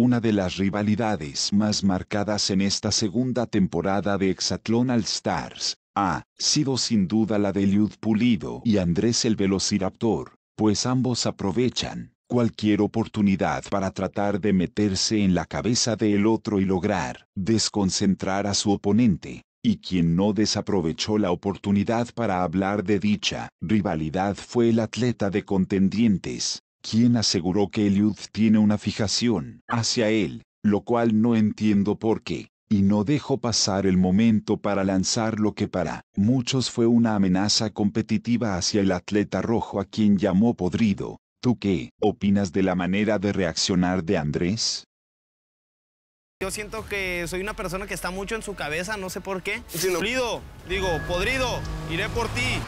una de las rivalidades más marcadas en esta segunda temporada de Hexatlón All Stars, ha sido sin duda la de Liud Pulido y Andrés el Velociraptor, pues ambos aprovechan cualquier oportunidad para tratar de meterse en la cabeza del otro y lograr desconcentrar a su oponente, y quien no desaprovechó la oportunidad para hablar de dicha rivalidad fue el atleta de contendientes, quien aseguró que Eliud tiene una fijación hacia él, lo cual no entiendo por qué, y no dejó pasar el momento para lanzar lo que para muchos fue una amenaza competitiva hacia el atleta rojo a quien llamó podrido. ¿Tú qué opinas de la manera de reaccionar de Andrés? Yo siento que soy una persona que está mucho en su cabeza, no sé por qué. Podrido, digo, podrido, iré por ti.